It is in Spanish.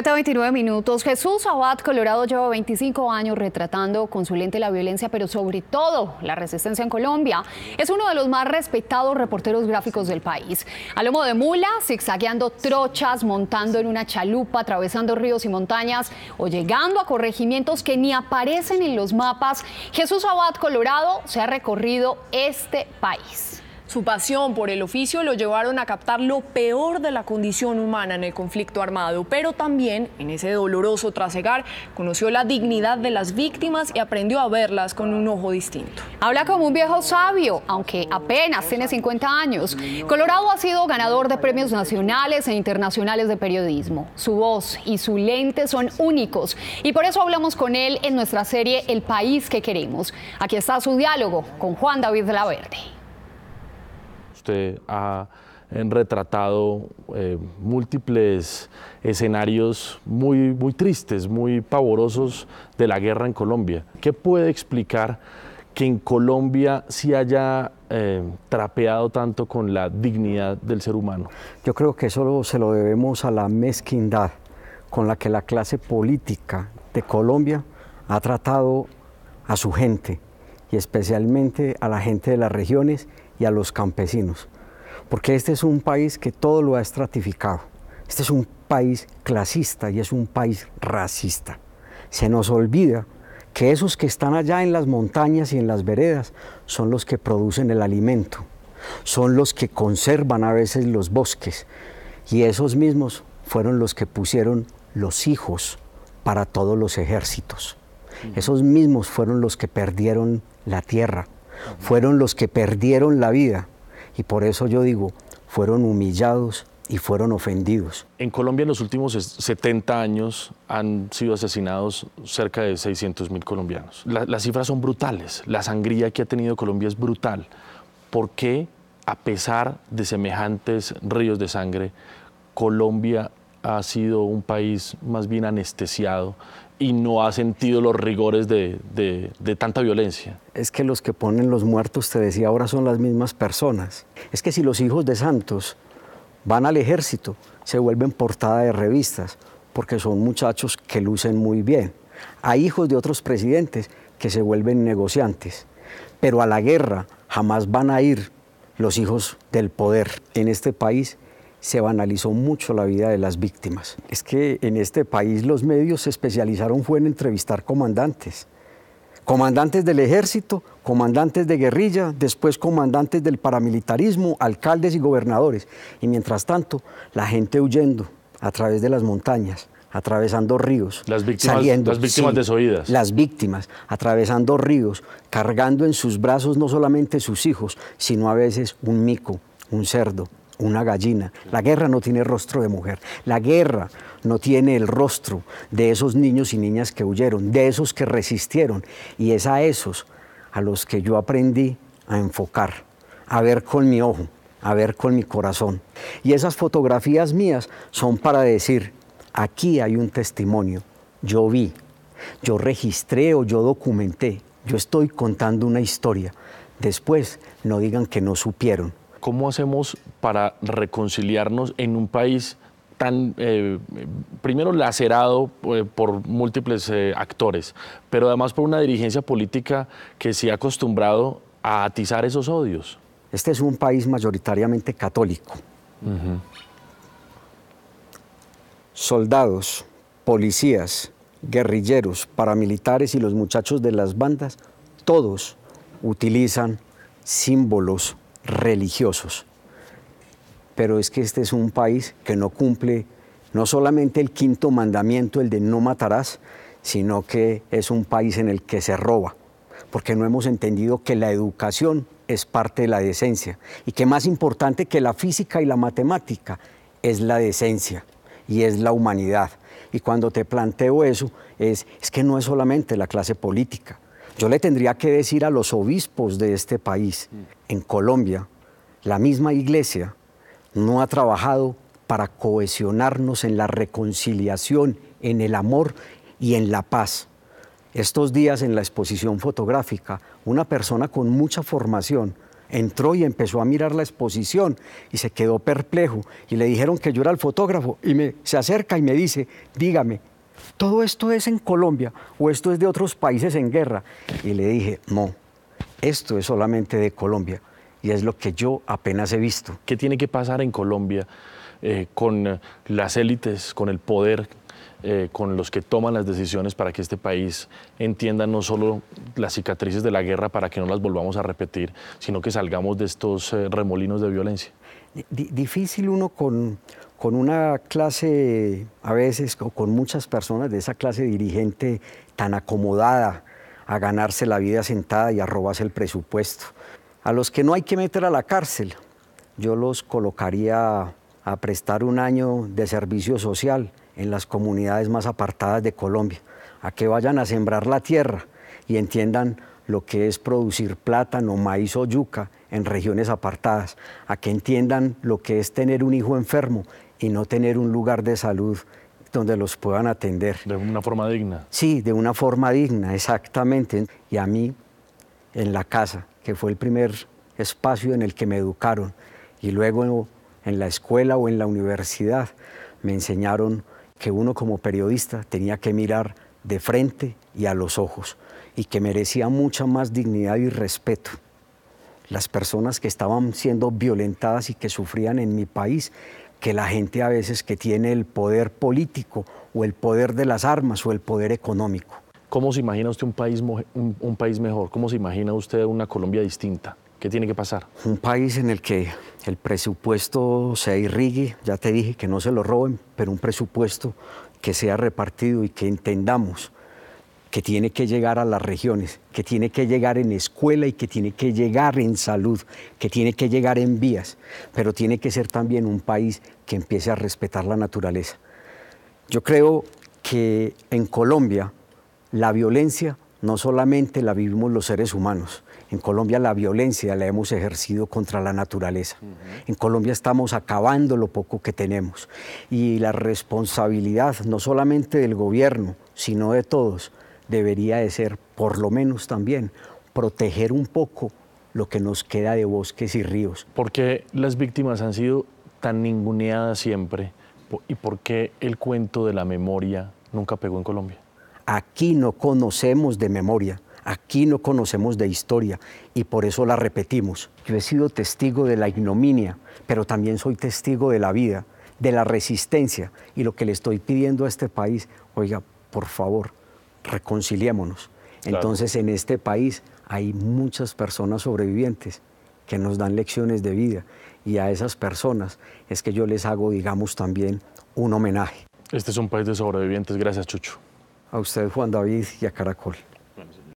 7.29 minutos. Jesús Abad Colorado lleva 25 años retratando con su lente la violencia, pero sobre todo la resistencia en Colombia. Es uno de los más respetados reporteros gráficos del país. A lomo de mula, zigzagueando trochas, montando en una chalupa, atravesando ríos y montañas o llegando a corregimientos que ni aparecen en los mapas, Jesús Abad Colorado se ha recorrido este país. Su pasión por el oficio lo llevaron a captar lo peor de la condición humana en el conflicto armado, pero también en ese doloroso trasegar conoció la dignidad de las víctimas y aprendió a verlas con un ojo distinto. Habla como un viejo sabio, aunque apenas tiene 50 años. Colorado ha sido ganador de premios nacionales e internacionales de periodismo. Su voz y su lente son únicos y por eso hablamos con él en nuestra serie El país que queremos. Aquí está su diálogo con Juan David de la Verde. Usted ha eh, retratado eh, múltiples escenarios muy, muy tristes, muy pavorosos de la guerra en Colombia. ¿Qué puede explicar que en Colombia se haya eh, trapeado tanto con la dignidad del ser humano? Yo creo que eso se lo debemos a la mezquindad con la que la clase política de Colombia ha tratado a su gente y especialmente a la gente de las regiones y a los campesinos, porque este es un país que todo lo ha estratificado. Este es un país clasista y es un país racista. Se nos olvida que esos que están allá en las montañas y en las veredas son los que producen el alimento, son los que conservan a veces los bosques y esos mismos fueron los que pusieron los hijos para todos los ejércitos. Mm. Esos mismos fueron los que perdieron la tierra, fueron los que perdieron la vida. Y por eso yo digo, fueron humillados y fueron ofendidos. En Colombia en los últimos 70 años han sido asesinados cerca de 600 mil colombianos. las cifras son brutales, la sangría que ha tenido Colombia es brutal. ¿Por qué, a pesar de semejantes ríos de sangre, Colombia ha sido un país más bien anestesiado y no ha sentido los rigores de, tanta violencia. Es que los que ponen los muertos, te decía, ahora son las mismas personas. Es que si los hijos de santos van al ejército, se vuelven portada de revistas, porque son muchachos que lucen muy bien. Hay hijos de otros presidentes que se vuelven negociantes, pero a la guerra jamás van a ir los hijos del poder. En este país se banalizó mucho la vida de las víctimas. Es que en este país los medios se especializaron fue en entrevistar comandantes. Comandantes del ejército, comandantes de guerrilla, después comandantes del paramilitarismo, alcaldes y gobernadores. Y mientras tanto, la gente huyendo a través de las montañas, atravesando ríos. Las víctimas, las víctimas desoídas. Las víctimas, atravesando ríos, cargando en sus brazos no solamente sus hijos, sino a veces un mico, un cerdo, una gallina. La guerra no tiene rostro de mujer. La guerra no tiene el rostro de esos niños y niñas que huyeron, de esos que resistieron. Y es a esos a los que yo aprendí a enfocar, a ver con mi ojo, a ver con mi corazón. Y esas fotografías mías son para decir, aquí hay un testimonio. Yo vi, yo registré o yo documenté. Yo estoy contando una historia. Después no digan que no supieron. ¿Cómo hacemos para reconciliarnos en un país tan, eh, primero, lacerado eh, por múltiples eh, actores, pero además por una dirigencia política que se ha acostumbrado a atizar esos odios? Este es un país mayoritariamente católico. Soldados, policías, guerrilleros, paramilitares y los muchachos de las bandas, todos utilizan símbolos religiosos. Pero es que este es un país que no cumple no solamente el quinto mandamiento, el de no matarás, sino que es un país en el que se roba, porque no hemos entendido que la educación es parte de la decencia y que más importante que la física y la matemática es la decencia y es la humanidad. Y cuando te planteo eso, es, es que no es solamente la clase política, yo le tendría que decir a los obispos de este país, en Colombia, la misma iglesia no ha trabajado para cohesionarnos en la reconciliación, en el amor y en la paz. Estos días en la exposición fotográfica, una persona con mucha formación entró y empezó a mirar la exposición y se quedó perplejo y le dijeron que yo era el fotógrafo y se acerca y me dice, dígame, todo esto es en Colombia o esto es de otros países en guerra. Y le dije, no, esto es solamente de Colombia y es lo que yo apenas he visto. ¿Qué tiene que pasar en Colombia eh, con eh, las élites, con el poder, eh, con los que toman las decisiones para que este país entienda no solo las cicatrices de la guerra para que no las volvamos a repetir, sino que salgamos de estos remolinos de violencia? difícil uno con, una clase, a veces, o con muchas personas de esa clase dirigente tan acomodada a ganarse la vida sentada y a robarse el presupuesto. A los que no hay que meter a la cárcel, yo los colocaría a prestar un año de servicio social en las comunidades más apartadas de Colombia, a que vayan a sembrar la tierra y entiendan lo que es producir plátano, maíz o yuca en regiones apartadas, a que entiendan lo que es tener un hijo enfermo y no tener un lugar de salud donde los puedan atender. De una forma digna. Sí, de una forma digna, exactamente. Y a mí, en la casa, que fue el primer espacio en el que me educaron, y luego en la escuela o en la universidad, me enseñaron que uno como periodista tenía que mirar de frente y a los ojos, y que merecía mucha más dignidad y respeto las personas que estaban siendo violentadas y que sufrían en mi país, que la gente a veces que tiene el poder político o el poder de las armas o el poder económico. ¿Cómo se imagina usted un país, un, país mejor? ¿Cómo se imagina usted una Colombia distinta? ¿Qué tiene que pasar? Un país en el que el presupuesto se irrigue, ya te dije que no se lo roben, pero un presupuesto que sea repartido y que entendamos que tiene que llegar a las regiones, que tiene que llegar en escuela y que tiene que llegar en salud, que tiene que llegar en vías, pero tiene que ser también un país que empiece a respetar la naturaleza. Yo creo que en Colombia la violencia no solamente la vivimos los seres humanos, en Colombia la violencia la hemos ejercido contra la naturaleza. En Colombia estamos acabando lo poco que tenemos. Y la responsabilidad no solamente del gobierno, sino de todos, debería de ser, por lo menos también, proteger un poco lo que nos queda de bosques y ríos. ¿Por qué las víctimas han sido tan ninguneadas siempre? ¿Y por qué el cuento de la memoria nunca pegó en Colombia? Aquí no conocemos de memoria, aquí no conocemos de historia y por eso la repetimos. Yo he sido testigo de la ignominia, pero también soy testigo de la vida, de la resistencia y lo que le estoy pidiendo a este país, oiga, por favor, reconciliémonos. Entonces en este país hay muchas personas sobrevivientes que nos dan lecciones de vida y a esas personas es que yo les hago, digamos, también un homenaje. Este es un país de sobrevivientes. Gracias, Chucho. A usted, Juan David, y a Caracol.